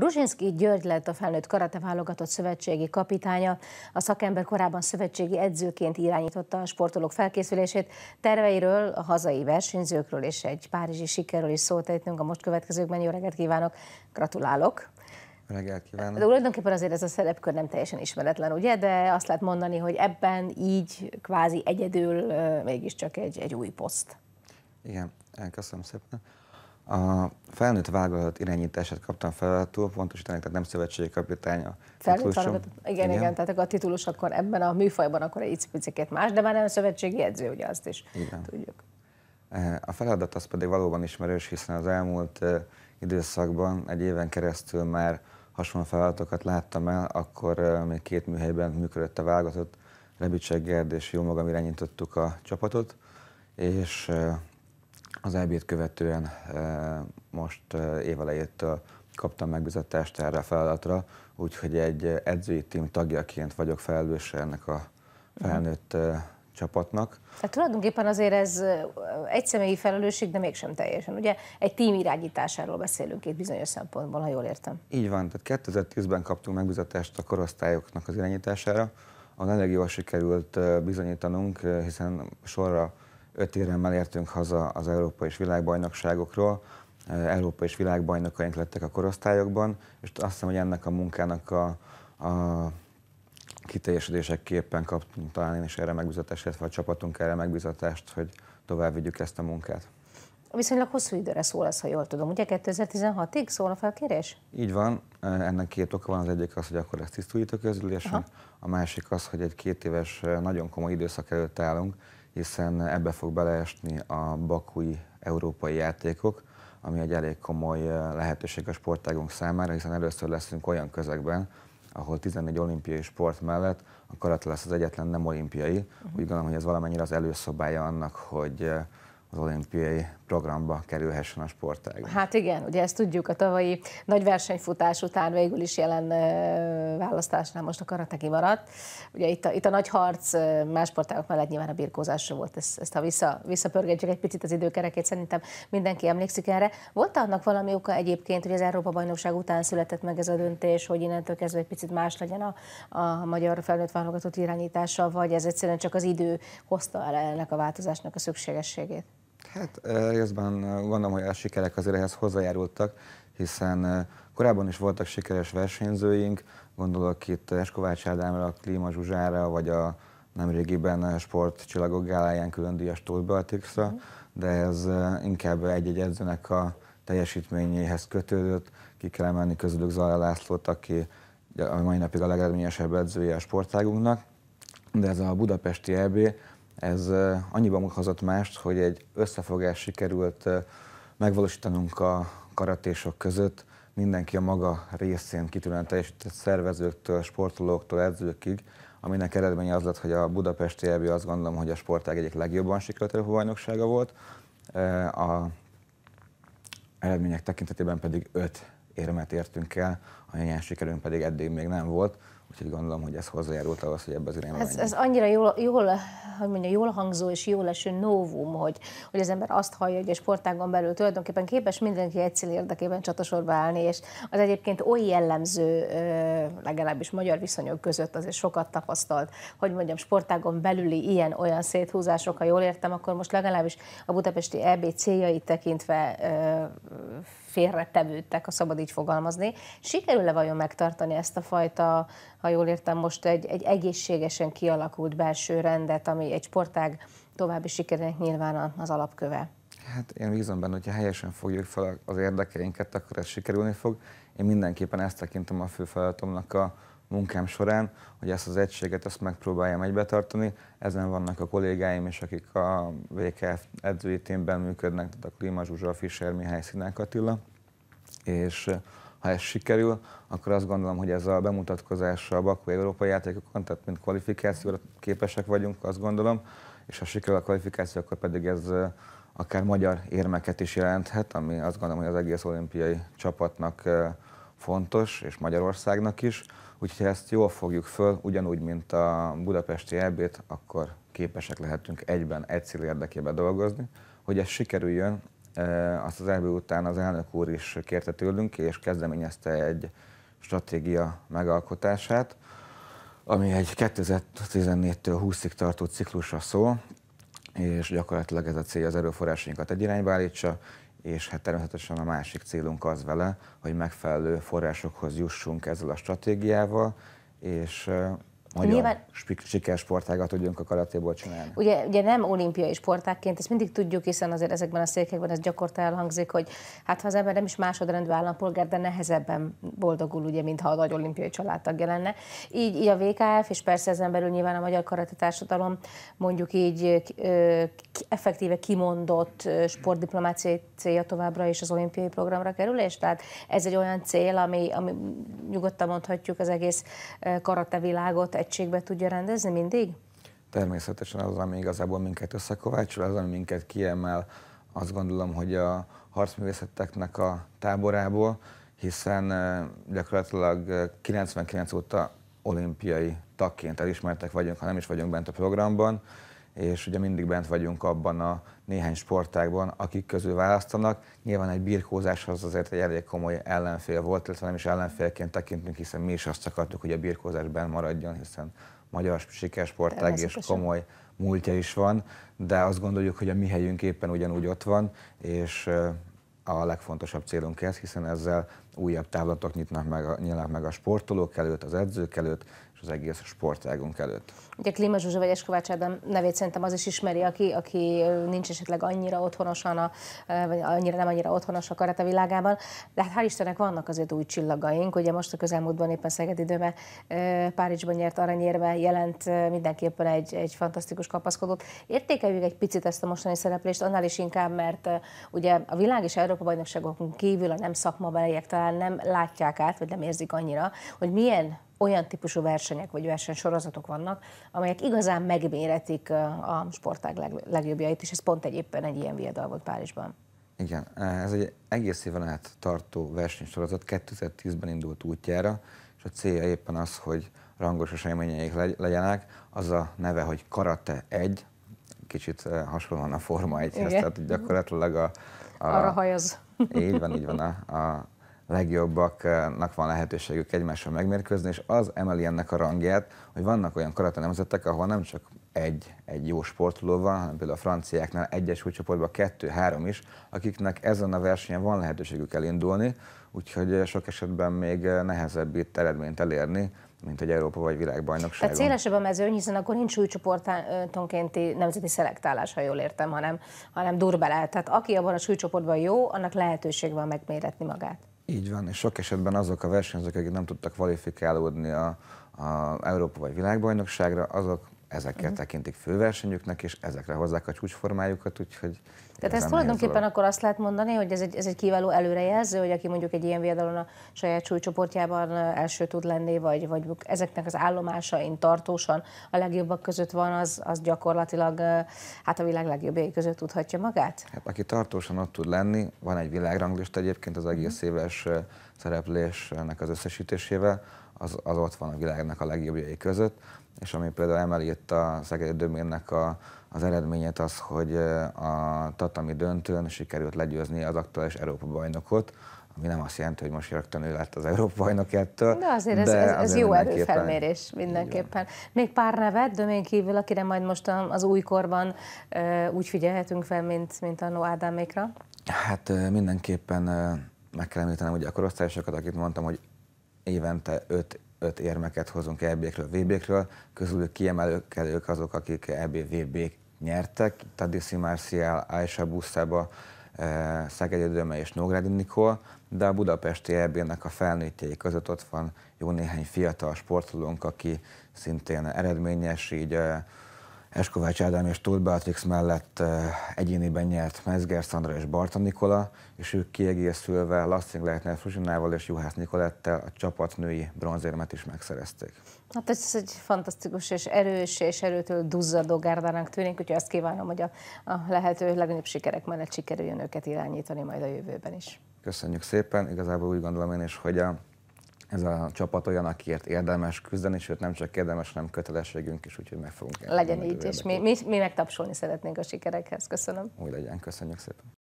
Bruzsinszki György lett a felnőtt karate válogatott szövetségi kapitánya. A szakember korábban szövetségi edzőként irányította a sportolók felkészülését. Terveiről, a hazai versenyzőkről és egy párizsi sikerről is szólt ejtünk a most következőkben. Jó reggelt kívánok, gratulálok! reggelt kívánok. De tulajdonképpen azért ez a szerepkör nem teljesen ismeretlen, ugye? De azt lehet mondani, hogy ebben így kvázi egyedül mégiscsak egy, egy új poszt. Igen, köszönöm szépen. A felnőtt vállalat irányítását kaptam feladatul, pontosítani, tehát nem szövetségi a Felnőtt igen, igen, igen, tehát a titulus akkor ebben a műfajban akkor egy picit más, de már nem szövetségi edző, ugye azt is igen. tudjuk. Eh, a feladat az pedig valóban ismerős, hiszen az elmúlt eh, időszakban egy éven keresztül már hasonló feladatokat láttam el, akkor eh, még két műhelyben működött a válogatott, Rebicsek Gerd és jó magam irányítottuk a csapatot, és az EB-t követően eh, most eh, évelejétől kaptam megbizatást erre a feladatra, úgyhogy egy edzői tím tagjaként vagyok felelős ennek a mhm. felnőtt uh-huh. csapatnak. Tehát tulajdonképpen azért ez egy személyi felelősség, de mégsem teljesen. Ugye egy tím irányításáról beszélünk itt bizonyos szempontból, ha jól értem. Így van, tehát 2010-ben kaptunk megbizatást a korosztályoknak az irányítására, A nagyon jól sikerült bizonyítanunk, hiszen sorra Öt éremmel értünk haza az Európa és világbajnokságokról, eh, Európa és világbajnokaink lettek a korosztályokban, és azt hiszem, hogy ennek a munkának a, a kiteljesedéseképpen kaptunk talán én is erre megbizatást, vagy a csapatunk erre megbizatást, hogy tovább vigyük ezt a munkát. Viszonylag hosszú időre szól ez, ha jól tudom. Ugye 2016-ig szól a felkérés? Így van, eh, ennek két oka van. Az egyik az, hogy akkor ezt tisztújító közülésen, a másik az, hogy egy két éves eh, nagyon komoly időszak előtt állunk, hiszen ebbe fog beleesni a bakúi európai játékok, ami egy elég komoly lehetőség a sportágunk számára, hiszen először leszünk olyan közegben, ahol 14 olimpiai sport mellett a karate lesz az egyetlen nem olimpiai. Úgy gondolom, hogy ez valamennyire az előszobája annak, hogy az olimpiai programba kerülhessen a sportág. Hát igen, ugye ezt tudjuk a tavalyi nagy versenyfutás után végül is jelen választásnál most a karate kimaradt. Ugye itt a, itt a nagy harc más sportágok mellett nyilván a birkózásra volt, ezt, ezt ha vissza, visszapörgetjük egy picit az időkerekét, szerintem mindenki emlékszik erre. Volt annak valami oka egyébként, hogy az Európa-bajnokság után született meg ez a döntés, hogy innentől kezdve egy picit más legyen a, a magyar felnőtt válogatott irányítása, vagy ez egyszerűen csak az idő hozta el ennek a változásnak a szükségességét? Hát részben gondolom, hogy a sikerek azért ehhez hozzájárultak, hiszen korábban is voltak sikeres versenyzőink, gondolok itt Eskovács Ádámra, Klíma Zsuzsára, vagy a nemrégiben csillagok gáláján külön díjas Tóth mhm. de ez inkább egy-egy edzőnek a teljesítményéhez kötődött, ki kell emelni közülük Zala Lászlót, aki a mai napig a legeredményesebb edzője a sportágunknak, de ez a budapesti EB ez annyiban okozott mást, hogy egy összefogás sikerült megvalósítanunk a karatésok között, mindenki a maga részén kitűnően teljesített szervezőktől, sportolóktól, edzőkig, aminek eredménye az lett, hogy a budapesti EB azt gondolom, hogy a sportág egyik legjobban sikerült bajnoksága volt, a eredmények tekintetében pedig öt érmet értünk el, a sikerünk pedig eddig még nem volt. Úgyhogy gondolom, hogy ez hozzájárult ahhoz, hogy ebbe az irányba ez, ez annyira jól, jól, hogy mondja, jól hangzó és jól eső novum, hogy, hogy az ember azt hallja, hogy a sportágon belül tulajdonképpen képes mindenki egy cél érdekében csatosorba állni, és az egyébként oly jellemző, legalábbis magyar viszonyok között azért sokat tapasztalt, hogy mondjam, sportágon belüli ilyen-olyan széthúzások, ha jól értem, akkor most legalábbis a budapesti EB céljait tekintve félretevődtek, ha szabad így fogalmazni. Sikerül-e vajon megtartani ezt a fajta, ha jól értem most, egy, egy egészségesen kialakult belső rendet, ami egy sportág további sikerének nyilván az alapköve? Hát én bízom benne, hogyha helyesen fogjuk fel az érdekeinket, akkor ez sikerülni fog. Én mindenképpen ezt tekintem a fő feladatomnak a, munkám során, hogy ezt az egységet ezt megpróbáljam egybetartani. Ezen vannak a kollégáim is, akik a VKF edzői témben működnek, tehát a Klíma Zsuzsa, Fischer Mihály, Színák Attila. És eh, ha ez sikerül, akkor azt gondolom, hogy ez a bemutatkozás a Bakó Európai Játékokon, tehát mint kvalifikációra képesek vagyunk, azt gondolom, és ha sikerül a kvalifikáció, akkor pedig ez eh, akár magyar érmeket is jelenthet, ami azt gondolom, hogy az egész olimpiai csapatnak eh, fontos, és Magyarországnak is, úgyhogy ezt jól fogjuk föl, ugyanúgy, mint a budapesti ebét, akkor képesek lehetünk egyben, egy cél érdekében dolgozni, hogy ez sikerüljön, e, azt az elbő után az elnök úr is kérte tőlünk, és kezdeményezte egy stratégia megalkotását, ami egy 2014-től 20-ig tartó ciklusra szól, és gyakorlatilag ez a cél az erőforrásainkat egy irányba állítsa, és hát természetesen a másik célunk az vele, hogy megfelelő forrásokhoz jussunk ezzel a stratégiával, és magyar Nyilván... sikersportágat tudjunk a karatéból csinálni. Ugye, ugye nem olimpiai sportákként, ezt mindig tudjuk, hiszen azért ezekben a székekben ez gyakorta elhangzik, hogy hát ha az ember nem is másodrendű állampolgár, de nehezebben boldogul, ugye, mintha a nagy olimpiai családtagja lenne. Így, így a VKF, és persze ezen belül nyilván a magyar karate társadalom mondjuk így ö, effektíve kimondott sportdiplomáciai célja továbbra is az olimpiai programra kerülés, tehát ez egy olyan cél, ami, ami nyugodtan mondhatjuk az egész karate világot egységbe tudja rendezni mindig? Természetesen az, ami igazából minket összekovácsol, az, ami minket kiemel, azt gondolom, hogy a harcművészeteknek a táborából, hiszen gyakorlatilag 99 óta olimpiai tagként elismertek vagyunk, ha nem is vagyunk bent a programban, és ugye mindig bent vagyunk abban a néhány sportágban, akik közül választanak. Nyilván egy birkózáshoz azért egy elég komoly ellenfél volt, illetve nem is ellenfélként tekintünk, hiszen mi is azt akartuk, hogy a birkózás benn maradjon, hiszen magyar sikersportág és komoly múltja is van, de azt gondoljuk, hogy a mi helyünk éppen ugyanúgy ott van, és a legfontosabb célunk ez, hiszen ezzel újabb távlatok nyitnak meg a, nyílnak meg a sportolók előtt, az edzők előtt, és az egész sportágunk előtt. Ugye Klíma Zsuzsa vagy Eskovács Ádám nevét szerintem az is ismeri, aki, aki nincs esetleg annyira otthonosan, a, vagy annyira, nem annyira otthonos a karata világában, de hát hál' Istennek vannak azért új csillagaink, ugye most a közelmúltban éppen Szeged időme Párizsban nyert aranyérve, jelent mindenképpen egy, egy fantasztikus kapaszkodót. Értékeljük egy picit ezt a mostani szereplést, annál is inkább, mert ugye a világ és Európa bajnokságokon kívül a nem szakmabeliek talán talán nem látják át, vagy nem érzik annyira, hogy milyen olyan típusú versenyek vagy versenysorozatok vannak, amelyek igazán megméretik a sportág leg, legjobbjait, és ez pont egyébként egy ilyen viadal volt Párizsban. Igen, ez egy egész éven át tartó versenysorozat 2010-ben indult útjára, és a célja éppen az, hogy rangos eseményeik legyenek. Az a neve, hogy Karate 1, kicsit hasonlóan a Forma 1-hez, tehát gyakorlatilag a... a Arra hajaz. Így van, így van a, a legjobbaknak van lehetőségük egymással megmérkőzni, és az emeli ennek a rangját, hogy vannak olyan karate nemzetek, ahol nem csak egy, egy jó sportoló van, hanem például a franciáknál egyes csoportban kettő-három is, akiknek ezen a versenyen van lehetőségük elindulni, úgyhogy sok esetben még nehezebb itt eredményt elérni, mint egy Európa vagy világbajnokság. Tehát szélesebb a mezőny, hiszen akkor nincs csoportonkénti nemzeti szelektálás, ha jól értem, hanem, hanem durbe lehet. Tehát aki abban a súlycsoportban jó, annak lehetőség van megméretni magát. Így van, és sok esetben azok a versenyzők, akik nem tudtak kvalifikálódni a, a Európa vagy világbajnokságra, azok ezekkel uh-huh. Mhm. tekintik főversenyüknek, és ezekre hozzák a csúcsformájukat, úgyhogy... Tehát ez tulajdonképpen akkor azt lehet mondani, hogy ez egy, ez egy kiváló előrejelző, hogy aki mondjuk egy ilyen viadalon a saját súlycsoportjában első tud lenni, vagy, vagy ezeknek az állomásain tartósan a legjobbak között van, az, az gyakorlatilag hát a világ legjobbjai között tudhatja magát? Hát aki tartósan ott tud lenni, van egy világranglista egyébként az egész mhm. éves szereplésnek az összesítésével, az, az ott van a világnak a legjobbjai között és ami például emeli itt a Szegedi Dömérnek a, az eredményét az, hogy eh, a tatami döntőn sikerült legyőzni az aktuális Európa-bajnokot, ami nem azt jelenti, hogy most rögtön ő lett az Európa bajnok ettől. De azért ez, de ez, ez azért jó erőfelmérés mindenképpen. Még pár nevet Dömén kívül, akire majd most az újkorban eh, úgy figyelhetünk fel, mint, mint annó Ádámékra? Hát eh, mindenképpen meg kell említenem ugye a korosztályosokat, akit mondtam, hogy évente öt öt érmeket hozunk EB-kről, VB-kről, közülük kiemelők azok, akik eb vb nyertek, Tadiszi Marcial, Aisha Buszába, eh, Szegedi Döme és Nógrádi Nikol, de a budapesti EB-nek a felnőttjei között ott van jó néhány fiatal sportolónk, aki szintén eredményes, így eh, Eskovács Ádám és Tóth Beatrix mellett eh, egyéniben nyert Mezger Szandra és Barta Nikola, és ők kiegészülve Lasszing Leitner Fruzsinával és Juhász Nikolettel a csapatnői bronzérmet is megszerezték. Hát ez egy fantasztikus és erős és erőtől duzzadó gárdának tűnik, úgyhogy azt kívánom, hogy a, a lehető legnagyobb sikerek mellett sikerüljön őket irányítani majd a jövőben is. Köszönjük szépen, igazából úgy gondolom én is, hogy a ez a csapat olyan, akiért érdemes küzdeni, sőt nem csak érdemes, hanem kötelességünk is, úgyhogy meg fogunk. Legyen így, és mi, mi, mi megtapsolni szeretnénk a sikerekhez. Köszönöm. Úgy legyen, köszönjük szépen.